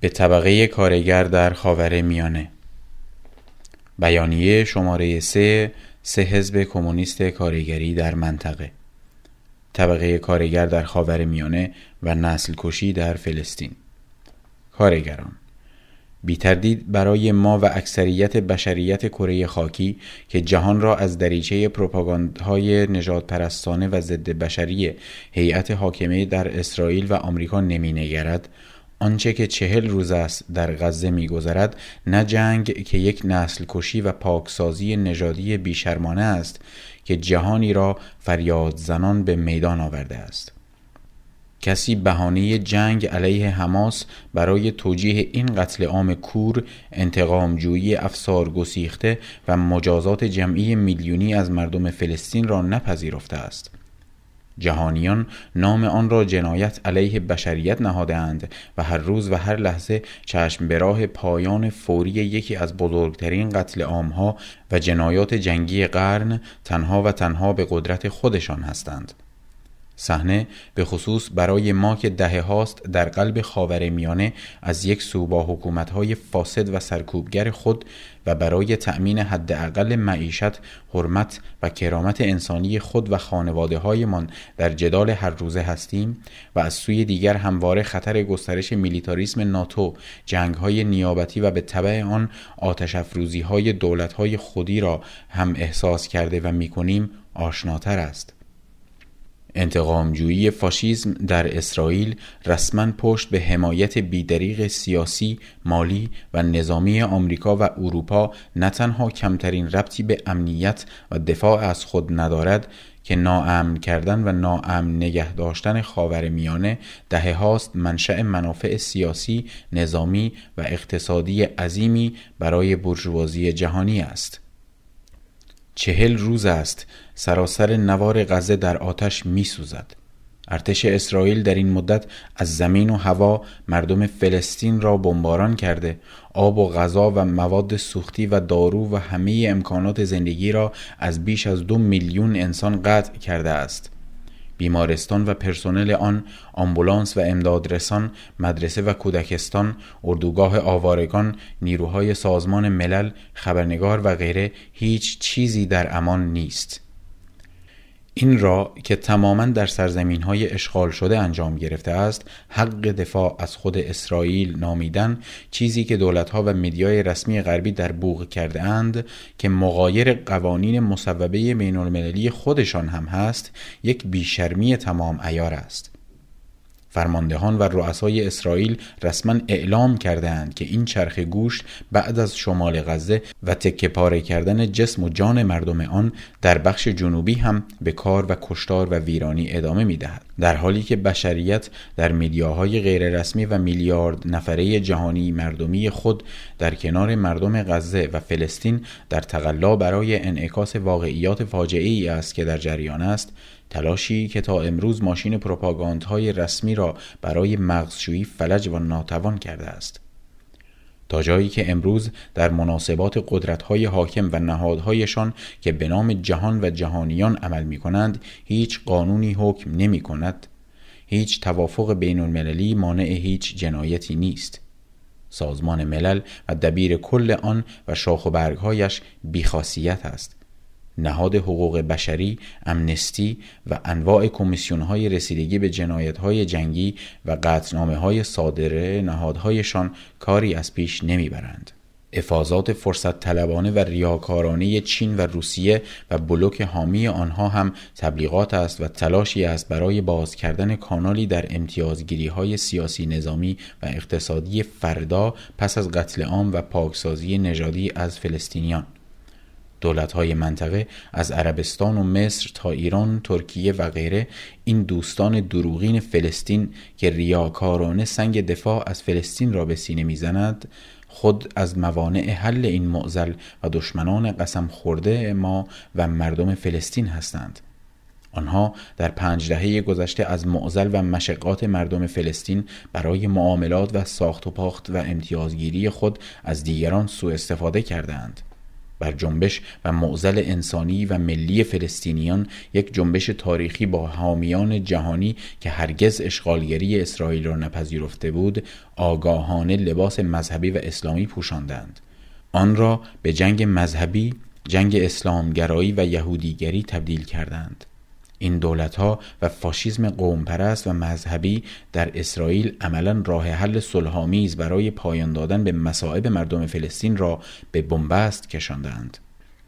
به طبقه کارگر در خاور میانه بیانیه شماره 3 سه حزب کمونیست کارگری در منطقه طبقه کارگر در خاور میانه و نسل کشی در فلسطین کارگران بیتردید برای ما و اکثریت بشریت کره خاکی که جهان را از دریچه پروپاگاندهای نجات پرستانه و ضد بشری هیئت حاکمه در اسرائیل و آمریکا نمینگرد آنچه که چهل روز است در غزه میگذرد نه جنگ که یک نسل کشی و پاکسازی نژادی بیشرمانه است که جهانی را فریاد زنان به میدان آورده است کسی بهانه جنگ علیه حماس برای توجیه این قتل عام کور انتقامجویی افسار گسیخته و مجازات جمعی میلیونی از مردم فلسطین را نپذیرفته است جهانیان نام آن را جنایت علیه بشریت نهادهاند و هر روز و هر لحظه چشم به راه پایان فوری یکی از بزرگترین قتل عامها و جنایات جنگی قرن تنها و تنها به قدرت خودشان هستند صحنه به خصوص برای ما که دهه هاست در قلب خاور میانه از یک سو با حکومت های فاسد و سرکوبگر خود و برای تأمین حداقل معیشت حرمت و کرامت انسانی خود و خانواده هایمان در جدال هر روزه هستیم و از سوی دیگر همواره خطر گسترش میلیتاریسم ناتو جنگ های نیابتی و به طبع آن آتش افروزی های دولت های خودی را هم احساس کرده و می کنیم آشناتر است. انتقامجویی فاشیزم در اسرائیل رسما پشت به حمایت بیدریق سیاسی، مالی و نظامی آمریکا و اروپا نه تنها کمترین ربطی به امنیت و دفاع از خود ندارد که ناامن کردن و ناامن نگه داشتن خاور میانه دهه هاست منشأ منافع سیاسی، نظامی و اقتصادی عظیمی برای برجوازی جهانی است. چهل روز است سراسر نوار غزه در آتش می سوزد. ارتش اسرائیل در این مدت از زمین و هوا مردم فلسطین را بمباران کرده آب و غذا و مواد سوختی و دارو و همه امکانات زندگی را از بیش از دو میلیون انسان قطع کرده است بیمارستان و پرسنل آن، آمبولانس و امدادرسان، مدرسه و کودکستان، اردوگاه آوارگان، نیروهای سازمان ملل، خبرنگار و غیره هیچ چیزی در امان نیست. این را که تماما در سرزمین های اشغال شده انجام گرفته است حق دفاع از خود اسرائیل نامیدن چیزی که دولت ها و مدیای رسمی غربی در بوغ کرده اند که مغایر قوانین مصوبه بین المللی خودشان هم هست یک بیشرمی تمام ایار است فرماندهان و رؤسای اسرائیل رسما اعلام کردهاند که این چرخ گوشت بعد از شمال غزه و تکه پاره کردن جسم و جان مردم آن در بخش جنوبی هم به کار و کشتار و ویرانی ادامه می دهد. در حالی که بشریت در میدیاهای غیررسمی و میلیارد نفره جهانی مردمی خود در کنار مردم غزه و فلسطین در تقلا برای انعکاس واقعیات فاجعه ای است که در جریان است تلاشی که تا امروز ماشین پروپاگاندهای رسمی را برای مغزشویی فلج و ناتوان کرده است تا جایی که امروز در مناسبات قدرت‌های حاکم و نهادهایشان که به نام جهان و جهانیان عمل می هیچ قانونی حکم نمی هیچ توافق بین المللی مانع هیچ جنایتی نیست سازمان ملل و دبیر کل آن و شاخ و برگهایش بیخاصیت است نهاد حقوق بشری، امنستی و انواع های رسیدگی به های جنگی و های صادره نهادهایشان کاری از پیش نمیبرند. افاظات فرصت طلبانه و ریاکارانه چین و روسیه و بلوک حامی آنها هم تبلیغات است و تلاشی است برای باز کردن کانالی در امتیازگیری های سیاسی نظامی و اقتصادی فردا پس از قتل عام و پاکسازی نژادی از فلسطینیان های منطقه از عربستان و مصر تا ایران، ترکیه و غیره این دوستان دروغین فلسطین که ریاکارانه سنگ دفاع از فلسطین را به سینه میزند خود از موانع حل این معزل و دشمنان قسم خورده ما و مردم فلسطین هستند. آنها در پنج دهه گذشته از معزل و مشقات مردم فلسطین برای معاملات و ساخت و پاخت و امتیازگیری خود از دیگران سوء استفاده کردند. بر جنبش و معزل انسانی و ملی فلسطینیان یک جنبش تاریخی با حامیان جهانی که هرگز اشغالگری اسرائیل را نپذیرفته بود آگاهانه لباس مذهبی و اسلامی پوشاندند آن را به جنگ مذهبی جنگ اسلامگرایی و یهودیگری تبدیل کردند این دولت ها و فاشیزم قوم پرست و مذهبی در اسرائیل عملا راه حل صلحآمیز برای پایان دادن به مسائب مردم فلسطین را به بنبست کشندند.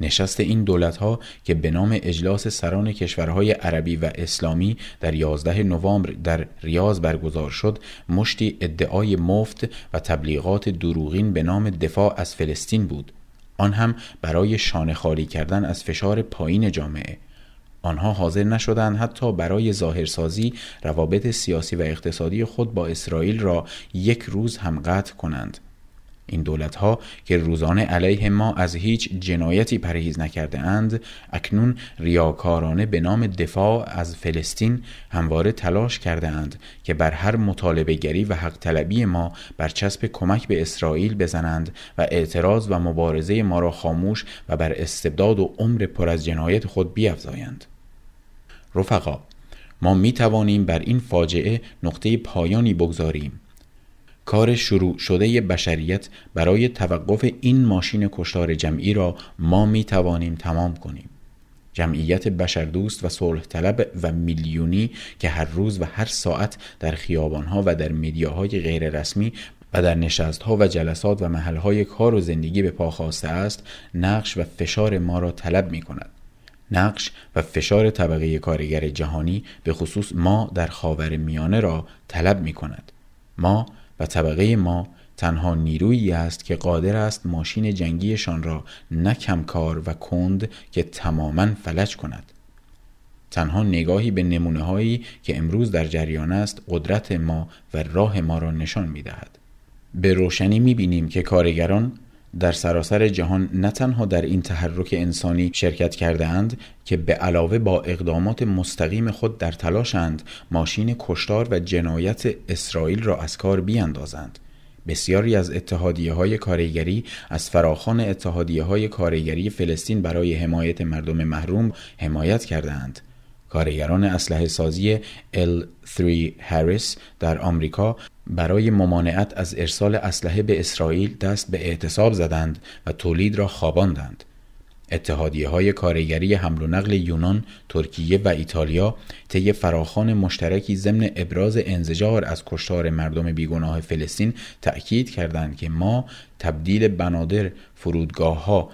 نشست این دولت ها که به نام اجلاس سران کشورهای عربی و اسلامی در 11 نوامبر در ریاض برگزار شد مشتی ادعای مفت و تبلیغات دروغین به نام دفاع از فلسطین بود آن هم برای شانه خالی کردن از فشار پایین جامعه آنها حاضر نشدند حتی برای ظاهرسازی روابط سیاسی و اقتصادی خود با اسرائیل را یک روز هم قطع کنند این دولت ها که روزانه علیه ما از هیچ جنایتی پرهیز نکرده اند اکنون ریاکارانه به نام دفاع از فلسطین همواره تلاش کرده اند که بر هر مطالبه گری و حق طلبی ما چسب کمک به اسرائیل بزنند و اعتراض و مبارزه ما را خاموش و بر استبداد و عمر پر از جنایت خود بیافزایند رفقا ما می توانیم بر این فاجعه نقطه پایانی بگذاریم کار شروع شده بشریت برای توقف این ماشین کشتار جمعی را ما می توانیم تمام کنیم. جمعیت بشردوست و صلح طلب و میلیونی که هر روز و هر ساعت در خیابانها و در میدیاهای غیررسمی و در نشستها و جلسات و محلهای کار و زندگی به پا خواسته است نقش و فشار ما را طلب می کند. نقش و فشار طبقه کارگر جهانی به خصوص ما در خاور میانه را طلب می کند. ما و طبقه ما تنها نیرویی است که قادر است ماشین جنگیشان را نه کمکار و کند که تماما فلج کند تنها نگاهی به نمونه هایی که امروز در جریان است قدرت ما و راه ما را نشان می دهد. به روشنی می بینیم که کارگران در سراسر جهان نه تنها در این تحرک انسانی شرکت کرده اند که به علاوه با اقدامات مستقیم خود در تلاشند ماشین کشتار و جنایت اسرائیل را از کار بیاندازند بسیاری از اتحادیه های کارگری از فراخان اتحادیه های کارگری فلسطین برای حمایت مردم محروم حمایت کردهاند کارگران اسلحه سازی L3 هریس در آمریکا برای ممانعت از ارسال اسلحه به اسرائیل دست به اعتصاب زدند و تولید را خواباندند اتحادیه های کارگری حمل و نقل یونان، ترکیه و ایتالیا طی فراخان مشترکی ضمن ابراز انزجار از کشتار مردم بیگناه فلسطین تأکید کردند که ما تبدیل بنادر، فرودگاه ها،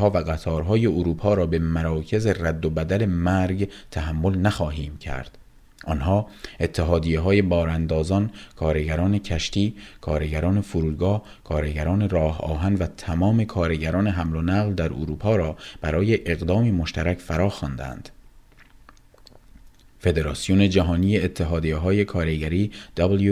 و قطارهای اروپا را به مراکز رد و بدل مرگ تحمل نخواهیم کرد. آنها اتحادیه های باراندازان، کارگران کشتی، کارگران فرودگاه، کارگران راه آهن و تمام کارگران حمل و نقل در اروپا را برای اقدامی مشترک فرا خواندند. فدراسیون جهانی اتحادیه های کارگری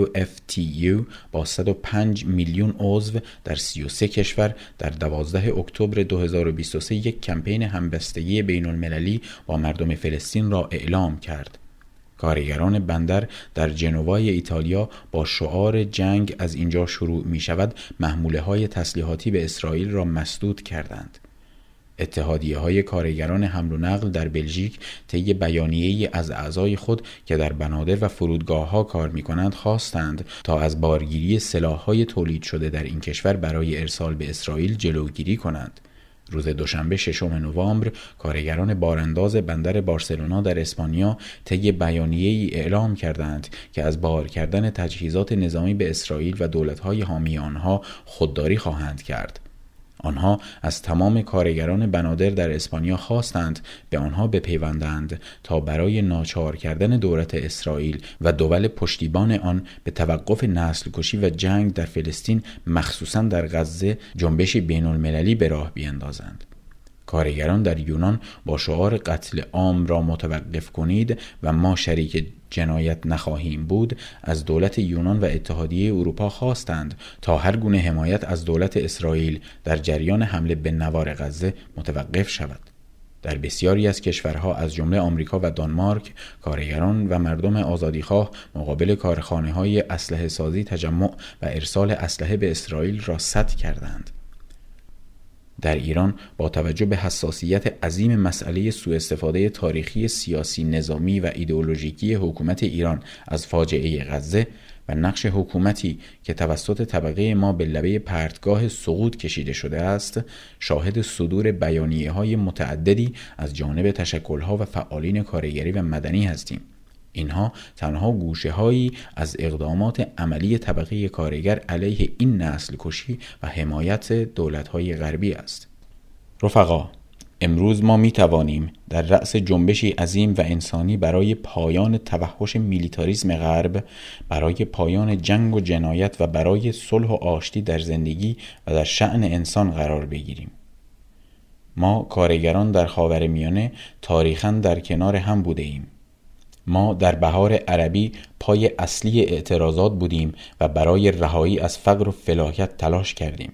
WFTU با 105 میلیون عضو در 33 کشور در 12 اکتبر 2023 یک کمپین همبستگی بین المللی با مردم فلسطین را اعلام کرد. کارگران بندر در جنوای ایتالیا با شعار جنگ از اینجا شروع می شود محموله های تسلیحاتی به اسرائیل را مسدود کردند. اتحادیه های کارگران حمل و نقل در بلژیک طی بیانیه از اعضای خود که در بنادر و فرودگاه ها کار می کنند خواستند تا از بارگیری سلاح های تولید شده در این کشور برای ارسال به اسرائیل جلوگیری کنند. روز دوشنبه ششم نوامبر کارگران بارانداز بندر بارسلونا در اسپانیا طی ای اعلام کردند که از بار کردن تجهیزات نظامی به اسرائیل و دولت‌های حامی آنها خودداری خواهند کرد آنها از تمام کارگران بنادر در اسپانیا خواستند به آنها بپیوندند تا برای ناچار کردن دولت اسرائیل و دول پشتیبان آن به توقف نسل کشی و جنگ در فلسطین مخصوصا در غزه جنبش بین المللی به راه بیندازند کارگران در یونان با شعار قتل عام را متوقف کنید و ما شریک جنایت نخواهیم بود از دولت یونان و اتحادیه اروپا خواستند تا هر گونه حمایت از دولت اسرائیل در جریان حمله به نوار غزه متوقف شود در بسیاری از کشورها از جمله آمریکا و دانمارک کارگران و مردم آزادیخواه مقابل کارخانه های اسلحه سازی تجمع و ارسال اسلحه به اسرائیل را سد کردند در ایران با توجه به حساسیت عظیم مسئله سوء استفاده تاریخی سیاسی نظامی و ایدئولوژیکی حکومت ایران از فاجعه غزه و نقش حکومتی که توسط طبقه ما به لبه پرتگاه سقوط کشیده شده است شاهد صدور بیانیه های متعددی از جانب تشکلها و فعالین کارگری و مدنی هستیم اینها تنها گوشه هایی از اقدامات عملی طبقه کارگر علیه این نسل کشی و حمایت دولت های غربی است. رفقا امروز ما می توانیم در رأس جنبشی عظیم و انسانی برای پایان توحش میلیتاریزم غرب برای پایان جنگ و جنایت و برای صلح و آشتی در زندگی و در شعن انسان قرار بگیریم ما کارگران در خاور میانه تاریخا در کنار هم بوده ایم ما در بهار عربی پای اصلی اعتراضات بودیم و برای رهایی از فقر و فلاکت تلاش کردیم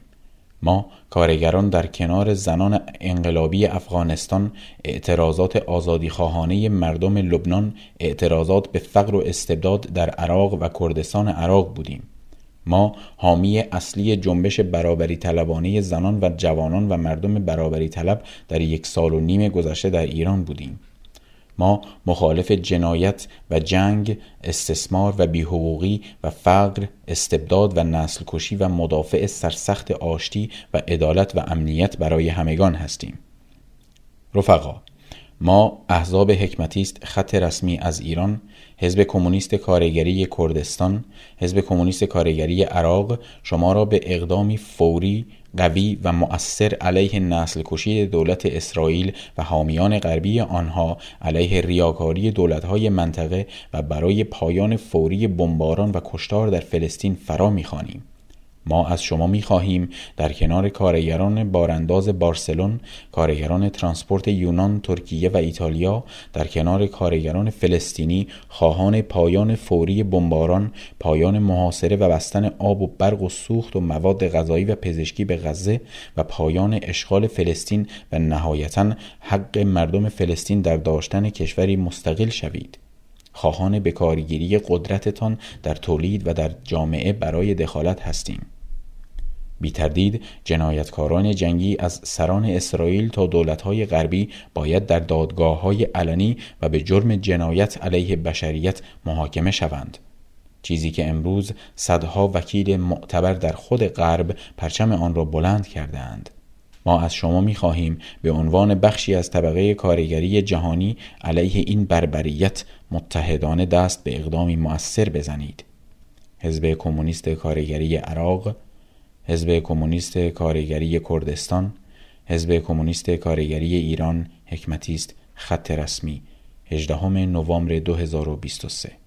ما کارگران در کنار زنان انقلابی افغانستان اعتراضات خواهانه مردم لبنان اعتراضات به فقر و استبداد در عراق و کردستان عراق بودیم ما حامی اصلی جنبش برابری طلبانه زنان و جوانان و مردم برابری طلب در یک سال و نیم گذشته در ایران بودیم ما مخالف جنایت و جنگ، استثمار و بیحقوقی و فقر، استبداد و نسل کشی و مدافع سرسخت آشتی و عدالت و امنیت برای همگان هستیم. رفقا، ما احزاب حکمتیست خط رسمی از ایران حزب کمونیست کارگری کردستان، حزب کمونیست کارگری عراق شما را به اقدامی فوری، قوی و مؤثر علیه نسل کشی دولت اسرائیل و حامیان غربی آنها علیه ریاکاری دولتهای منطقه و برای پایان فوری بمباران و کشتار در فلسطین فرا میخوانیم. ما از شما می خواهیم در کنار کارگران بارانداز بارسلون، کارگران ترانسپورت یونان، ترکیه و ایتالیا، در کنار کارگران فلسطینی، خواهان پایان فوری بمباران، پایان محاصره و بستن آب و برق و سوخت و مواد غذایی و پزشکی به غزه و پایان اشغال فلسطین و نهایتا حق مردم فلسطین در داشتن کشوری مستقل شوید. خواهان بکارگیری قدرتتان در تولید و در جامعه برای دخالت هستیم بی تردید جنایتکاران جنگی از سران اسرائیل تا دولتهای غربی باید در دادگاه های علنی و به جرم جنایت علیه بشریت محاکمه شوند. چیزی که امروز صدها وکیل معتبر در خود غرب پرچم آن را بلند کردهاند. ما از شما می خواهیم به عنوان بخشی از طبقه کارگری جهانی علیه این بربریت متحدان دست به اقدامی مؤثر بزنید. حزب کمونیست کارگری عراق، حزب کمونیست کارگری کردستان، حزب کمونیست کارگری ایران حکمتیست، خط رسمی 18 نوامبر 2023